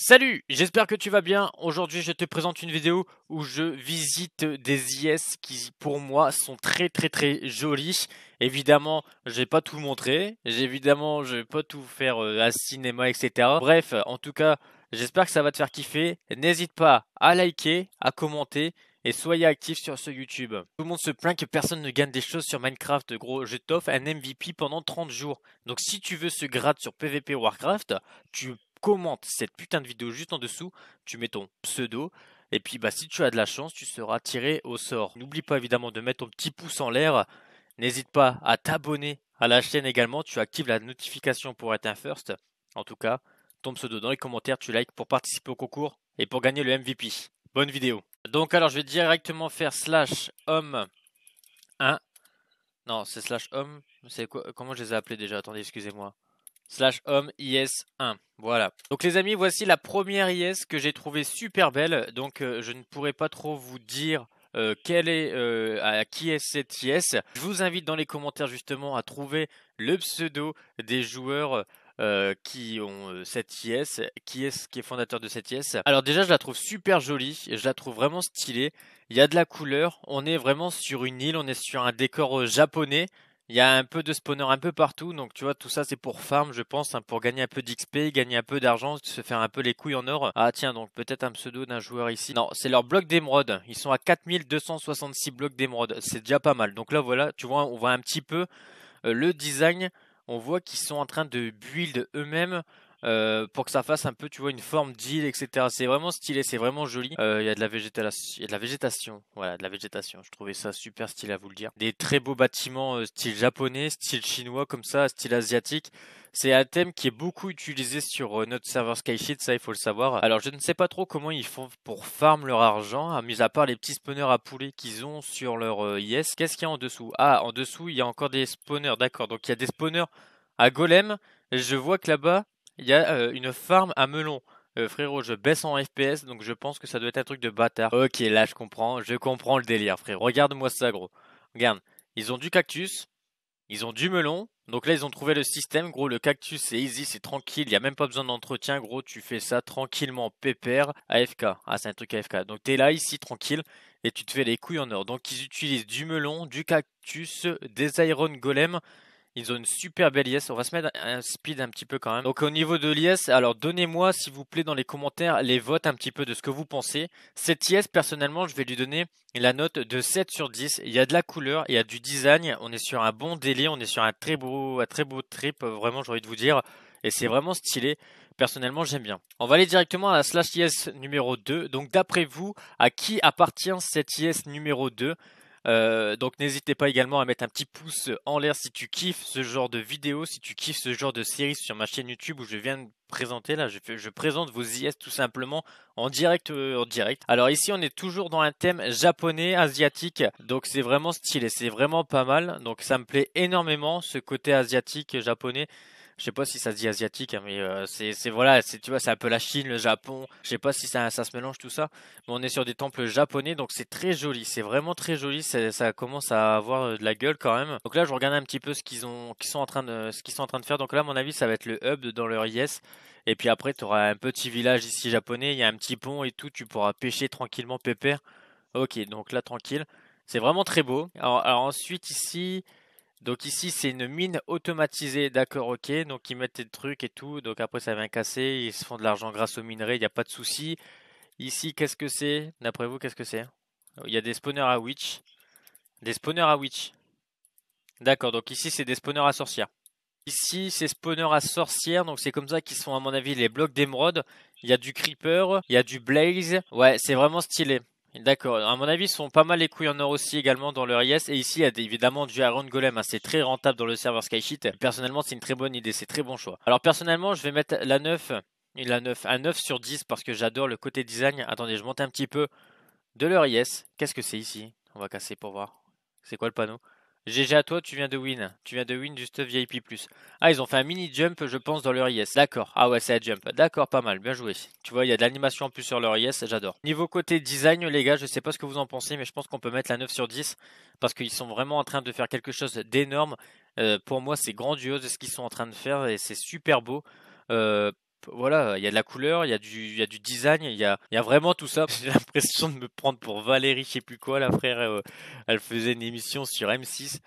Salut, j'espère que tu vas bien. Aujourd'hui, je te présente une vidéo où je visite des IS qui, pour moi, sont très très très jolies. Évidemment, j'ai pas tout montré. Évidemment, je vais pas tout faire euh, à cinéma, etc. Bref, en tout cas, j'espère que ça va te faire kiffer. N'hésite pas à liker, à commenter et soyez actif sur ce YouTube. Tout le monde se plaint que personne ne gagne des choses sur Minecraft, gros. Je t'offre un MVP pendant 30 jours. Donc si tu veux se grade sur PvP Warcraft, tu commente cette putain de vidéo juste en dessous, tu mets ton pseudo. Et puis bah, si tu as de la chance, tu seras tiré au sort. N'oublie pas évidemment de mettre ton petit pouce en l'air. N'hésite pas à t'abonner à la chaîne également. Tu actives la notification pour être un first. En tout cas, ton pseudo dans les commentaires, tu likes pour participer au concours et pour gagner le MVP. Bonne vidéo. Donc alors je vais directement faire slash homme 1. Non, c'est slash homme. C'est Comment je les ai appelés déjà Attendez, excusez-moi slash homme IS1. Voilà. Donc les amis, voici la première IS que j'ai trouvée super belle. Donc euh, je ne pourrai pas trop vous dire euh, quelle est, euh, à qui est cette IS. Je vous invite dans les commentaires justement à trouver le pseudo des joueurs. qui ont cette IS, qui est qui est fondateur de cette IS. Alors déjà, je la trouve super jolie, je la trouve vraiment stylée. Il y a de la couleur, on est vraiment sur une île, on est sur un décor japonais, il y a un peu de spawner un peu partout, donc tu vois, tout ça c'est pour farm, je pense, hein, pour gagner un peu d'XP, gagner un peu d'argent, se faire un peu les couilles en or. Ah tiens, donc peut-être un pseudo d'un joueur ici. Non, c'est leur bloc d'émeraude. Ils sont à 4266 blocs d'émeraude. C'est déjà pas mal. Donc là, voilà, tu vois, on voit un petit peu euh, le design. On voit qu'ils sont en train de build eux-mêmes euh, pour que ça fasse un peu, tu vois, une forme d'île, etc. C'est vraiment stylé, c'est vraiment joli. Euh, il y a de la végétation, de la végétation, voilà, de la végétation. Je trouvais ça super stylé à vous le dire. Des très beaux bâtiments euh, style japonais, style chinois, comme ça, style asiatique. C'est un thème qui est beaucoup utilisé sur notre serveur Skysheet, ça il faut le savoir. Alors je ne sais pas trop comment ils font pour farm leur argent, À hein, mis à part les petits spawners à poulet qu'ils ont sur leur yes. Qu'est-ce qu'il y a en dessous Ah, en dessous il y a encore des spawners, d'accord. Donc il y a des spawners à golem. Je vois que là-bas, il y a euh, une farm à melon. Euh, frérot, je baisse en FPS, donc je pense que ça doit être un truc de bâtard. Ok, là je comprends, je comprends le délire, frérot. Regarde-moi ça, gros. Regarde, ils ont du cactus, ils ont du melon, donc là ils ont trouvé le système, gros. Le cactus c'est easy, c'est tranquille, il n'y a même pas besoin d'entretien, gros. Tu fais ça tranquillement, pépère, AFK. Ah, c'est un truc AFK. Donc t'es là, ici, tranquille, et tu te fais les couilles en or. Donc ils utilisent du melon, du cactus, des iron golems. Ils ont une super belle IS, On va se mettre un speed un petit peu quand même. Donc au niveau de l'IS, alors donnez-moi s'il vous plaît dans les commentaires les votes un petit peu de ce que vous pensez. Cette yes, personnellement, je vais lui donner la note de 7 sur 10. Il y a de la couleur, il y a du design. On est sur un bon délai, on est sur un très beau, très beau trip. Euh, vraiment, j'ai envie de vous dire. Et c'est vraiment stylé. Personnellement, j'aime bien. On va aller directement à la slash yes numéro 2. Donc d'après vous, à qui appartient cette yes numéro 2 euh, donc n'hésitez pas également à mettre un petit pouce en l'air si tu kiffes ce genre de vidéo, si tu kiffes ce genre de série sur ma chaîne YouTube où je viens de présenter là, je, présente vos IS tout simplement en direct euh, en direct. Alors ici on est toujours dans un thème japonais asiatique. Donc c'est vraiment stylé, c'est vraiment pas mal. Donc ça me plaît énormément ce côté asiatique japonais je sais pas si ça se dit asiatique, hein, mais euh, c'est, voilà, tu vois, c'est un peu la Chine, le Japon. Je sais pas si ça, se mélange tout ça, mais on est sur des temples japonais, donc c'est très joli. C'est vraiment très joli. Ça commence à avoir euh, de la gueule quand même. Donc là, je regarde un petit peu ce qu'ils sont en train de, faire. Donc là, à mon avis, ça va être le hub dans leur IS. Et puis après, tu auras un petit village ici japonais. Il y a un petit pont et tout. Tu pourras pêcher tranquillement, pépère. Ok, donc là, tranquille. C'est vraiment très beau. alors ensuite, ici, donc ici, c'est une mine automatisée, d'accord, ok. Donc ils mettent des trucs et tout. Donc après, ça vient casser. Ils se font de l'argent grâce aux minerais, il n'y a pas de souci. Ici, qu'est-ce que c'est D'après vous, qu'est-ce que c'est Il y a des spawners à witch. Des spawners à witch. D'accord, donc ici, c'est des spawners à sorcières. Ici, c'est spawners à sorcières. Donc c'est comme ça qu'ils sont, à mon avis, les blocs d'émeraude. Il y a du creeper, il y a du blaze. Ouais, c'est vraiment stylé. D'accord. À mon avis, ils sont pas mal les couilles en or aussi également dans leur IS. Et ici, il y a évidemment du Iron Golem. Hein. C'est très rentable dans le serveur Sky Personnellement, c'est une très bonne idée. C'est très bon choix. Alors, personnellement, je vais mettre la 9. La 9. À 9 sur 10 parce que j'adore le côté design. Attendez, je monte un petit peu de leur IS. Qu'est-ce que c'est ici On va casser pour voir. C'est quoi le panneau GG à toi, tu viens de win. Tu viens de win du stuff VIP+. Ah, ils ont fait un mini jump, je pense, dans leur IS. D'accord. Ah ouais, c'est un jump. D'accord, pas mal. Bien joué. Tu vois, il y a de l'animation en plus sur leur IS, j'adore. Niveau côté design, les gars, je sais pas ce que vous en pensez, mais je pense qu'on peut mettre la 9 sur 10 parce qu'ils sont vraiment en train de faire quelque chose d'énorme. Euh, pour moi, c'est grandiose ce qu'ils sont en train de faire et c'est super beau. Euh, voilà, il y a de la couleur, il y a du, du design, il y a, y a vraiment tout ça. J'ai l'impression de me prendre pour Valérie, je sais plus quoi, la frère. Euh, elle faisait une émission sur M6.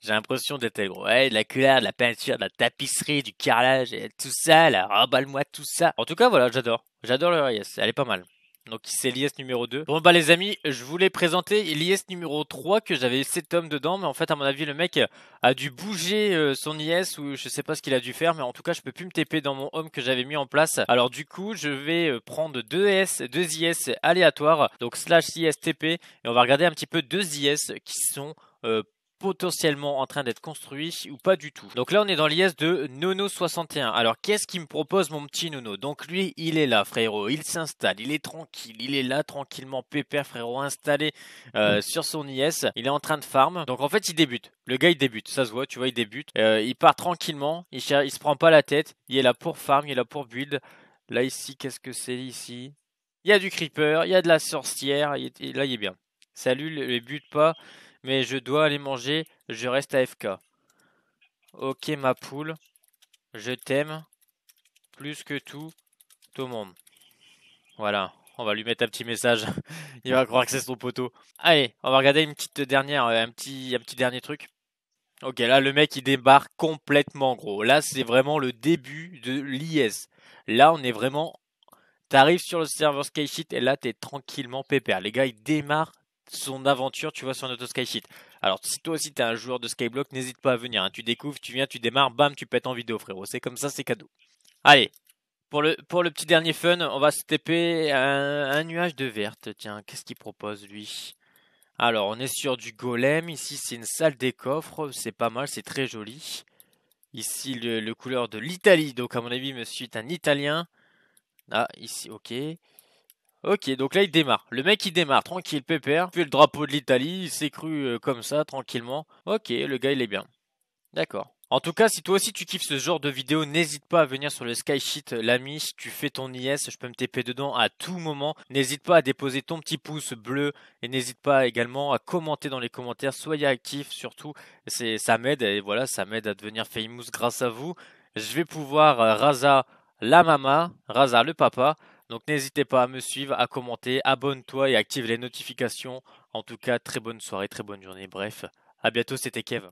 J'ai l'impression d'être gros. Ouais, de la couleur, de la peinture, de la tapisserie, du carrelage, tout ça, là, remballe-moi tout ça. En tout cas, voilà, j'adore. J'adore le Reyes, elle est pas mal. Donc c'est l'IS numéro 2. Bon bah les amis, je voulais présenter l'IS numéro 3 que j'avais cet homme dedans, mais en fait à mon avis le mec a dû bouger euh, son IS ou je sais pas ce qu'il a dû faire, mais en tout cas je peux plus me TP dans mon homme que j'avais mis en place. Alors du coup je vais euh, prendre deux IS, 2 IS aléatoires, donc slash TP. et on va regarder un petit peu deux IS qui sont euh, potentiellement en train d'être construit ou pas du tout. Donc là, on est dans l'IS de Nono61. Alors, qu'est-ce qu'il me propose mon petit Nono Donc lui, il est là, frérot. Il s'installe, il est tranquille, il est là tranquillement, pépère, frérot, installé euh, mm. sur son IS. Il est en train de farm. Donc en fait, il débute. Le gars, il débute. Ça se voit, tu vois, il débute. Euh, il part tranquillement, il, se prend pas la tête. Il est là pour farm, il est là pour build. Là, ici, qu'est-ce que c'est ici Il y a du creeper, il y a de la sorcière. Là, il est bien. Salut, ne bute pas mais je dois aller manger, je reste à FK. Ok ma poule, je t'aime plus que tout, tout le monde. Voilà, on va lui mettre un petit message. Il va croire que c'est son poteau. Allez, on va regarder une petite dernière, euh, un petit, un petit dernier truc. Ok, là le mec il débarque complètement gros. Là c'est vraiment le début de l'IS. Là on est vraiment T'arrives sur le serveur Skysheet et là t'es tranquillement pépère. Les gars, ils démarrent son aventure, tu vois, sur notre Sheet Alors, si toi aussi t'es un joueur de Skyblock, n'hésite pas à venir. Hein. Tu découvres, tu viens, tu démarres, bam, tu pètes en vidéo, frérot. C'est comme ça, c'est cadeau. Allez, pour le, pour le petit dernier fun, on va se taper un, nuage de verte. Tiens, qu'est-ce qu'il propose, lui Alors, on est sur du golem. Ici, c'est une salle des coffres. C'est pas mal, c'est très joli. Ici, le, couleur de l'Italie. Donc, à mon avis, me est un Italien. Ah, ici, ok. Ok, donc là il démarre. Le mec il démarre, tranquille, pépère. Puis le drapeau de l'Italie, il s'est cru euh, comme ça, tranquillement. Ok, le gars il est bien. D'accord. En tout cas, si toi aussi tu kiffes ce genre de vidéo, n'hésite pas à venir sur le sheet l'ami, tu fais ton IS, je peux me taper dedans à tout moment. N'hésite pas à déposer ton petit pouce bleu et n'hésite pas également à commenter dans les commentaires, soyez actifs surtout, c'est ça m'aide et voilà, ça m'aide à devenir famous grâce à vous. Je vais pouvoir euh, Raza la mama, Raza le papa donc n'hésitez pas à me suivre, à commenter, abonne-toi et active les notifications. En tout cas, très bonne soirée, très bonne journée. Bref, à bientôt, c'était Kev.